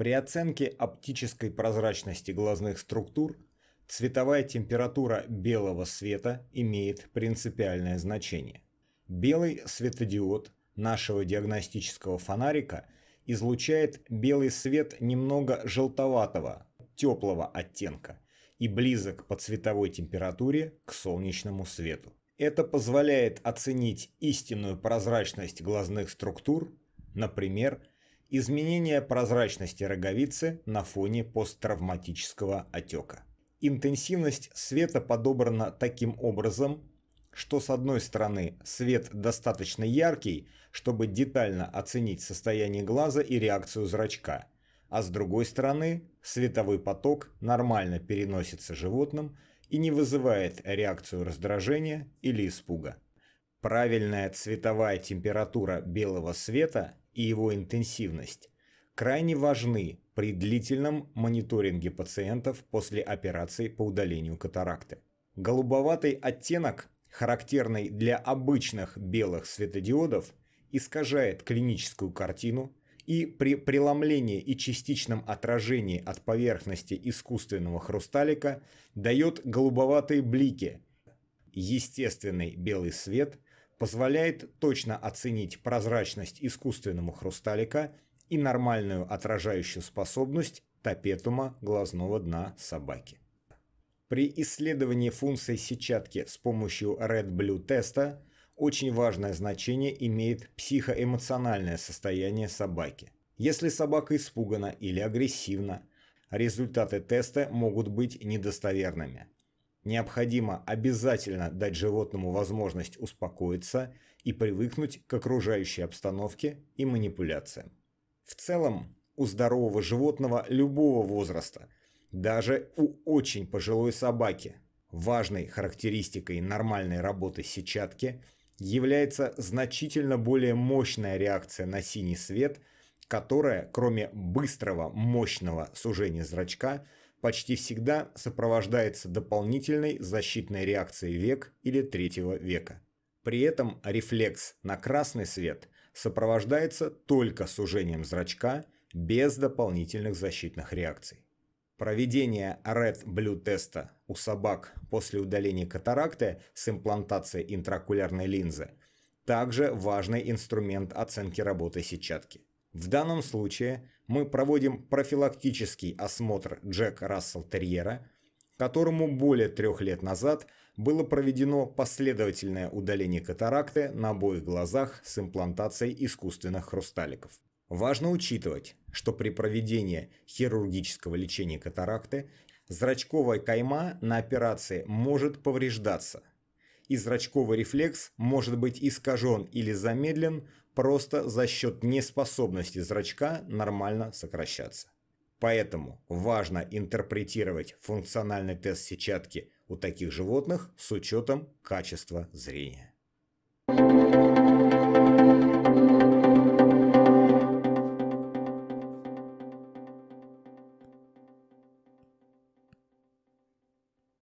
При оценке оптической прозрачности глазных структур цветовая температура белого света имеет принципиальное значение. Белый светодиод нашего диагностического фонарика излучает белый свет немного желтоватого, теплого оттенка и близок по цветовой температуре к солнечному свету. Это позволяет оценить истинную прозрачность глазных структур, например, изменение прозрачности роговицы на фоне посттравматического отека. Интенсивность света подобрана таким образом, что с одной стороны свет достаточно яркий, чтобы детально оценить состояние глаза и реакцию зрачка, а с другой стороны световой поток нормально переносится животным и не вызывает реакцию раздражения или испуга. Правильная цветовая температура белого света и его интенсивность крайне важны при длительном мониторинге пациентов после операции по удалению катаракты. Голубоватый оттенок, характерный для обычных белых светодиодов, искажает клиническую картину и при преломлении и частичном отражении от поверхности искусственного хрусталика дает голубоватые блики. Естественный белый свет – позволяет точно оценить прозрачность искусственного хрусталика и нормальную отражающую способность топетума глазного дна собаки. При исследовании функции сетчатки с помощью Red-Blue теста очень важное значение имеет психоэмоциональное состояние собаки. Если собака испугана или агрессивна, результаты теста могут быть недостоверными. Необходимо обязательно дать животному возможность успокоиться и привыкнуть к окружающей обстановке и манипуляциям. В целом, у здорового животного любого возраста, даже у очень пожилой собаки, важной характеристикой нормальной работы сетчатки является значительно более мощная реакция на синий свет, которая, кроме быстрого мощного сужения зрачка, почти всегда сопровождается дополнительной защитной реакцией век или третьего века. При этом рефлекс на красный свет сопровождается только сужением зрачка без дополнительных защитных реакций. Проведение Red Blue теста у собак после удаления катаракты с имплантацией интраокулярной линзы также важный инструмент оценки работы сетчатки. В данном случае мы проводим профилактический осмотр Джек Рассел Терьера, которому более трех лет назад было проведено последовательное удаление катаракты на обоих глазах с имплантацией искусственных хрусталиков. Важно учитывать, что при проведении хирургического лечения катаракты зрачковая кайма на операции может повреждаться, и зрачковый рефлекс может быть искажен или замедлен просто за счет неспособности зрачка нормально сокращаться. Поэтому важно интерпретировать функциональный тест сетчатки у таких животных с учетом качества зрения.